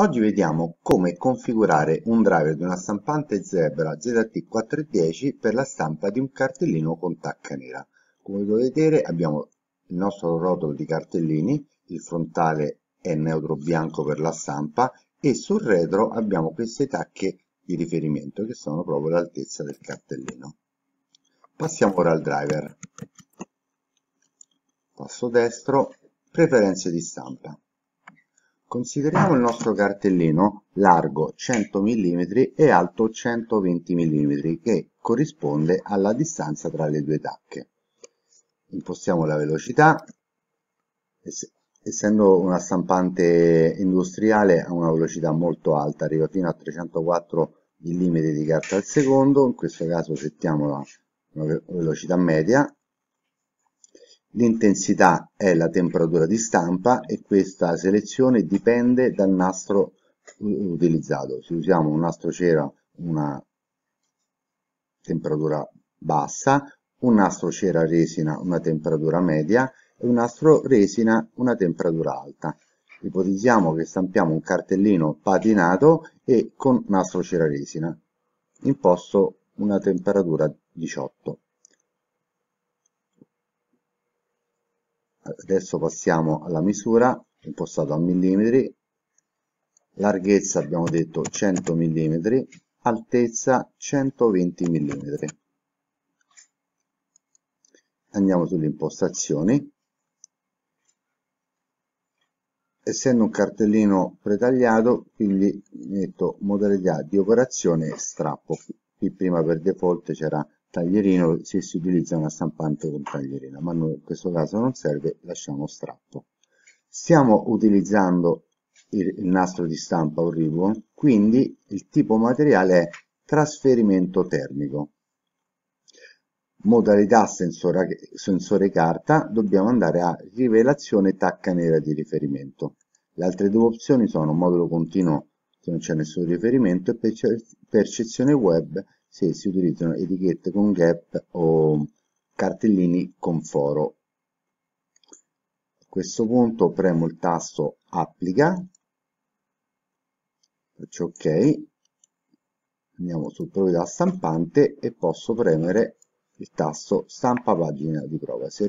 Oggi vediamo come configurare un driver di una stampante Zebra ZT410 per la stampa di un cartellino con tacca nera. Come potete vedere abbiamo il nostro rotolo di cartellini, il frontale è neutro bianco per la stampa e sul retro abbiamo queste tacche di riferimento che sono proprio l'altezza del cartellino. Passiamo ora al driver. Passo destro, preferenze di stampa. Consideriamo il nostro cartellino largo 100 mm e alto 120 mm che corrisponde alla distanza tra le due tacche. Impostiamo la velocità, essendo una stampante industriale ha una velocità molto alta, arriva fino a 304 mm di carta al secondo, in questo caso settiamo la velocità media L'intensità è la temperatura di stampa e questa selezione dipende dal nastro eh, utilizzato. Se usiamo un nastro cera una temperatura bassa, un nastro cera resina una temperatura media e un nastro resina una temperatura alta. Ipotizziamo che stampiamo un cartellino patinato e con nastro cera resina. Imposto una temperatura 18. adesso passiamo alla misura impostato a millimetri larghezza abbiamo detto 100 mm altezza 120 mm andiamo sulle impostazioni essendo un cartellino pretagliato quindi metto modalità di operazione e strappo qui prima per default c'era taglierino se si utilizza una stampante con taglierino ma in questo caso non serve, lasciamo strappo. Stiamo utilizzando il, il nastro di stampa o ribbon, quindi il tipo materiale è trasferimento termico. Modalità sensore, sensore carta, dobbiamo andare a rivelazione tacca nera di riferimento. Le altre due opzioni sono modulo continuo se non c'è nessun riferimento e percezione web se si utilizzano etichette con gap o cartellini con foro. A questo punto premo il tasto applica, faccio ok, andiamo su proprietà stampante e posso premere il tasto stampa pagina di prova se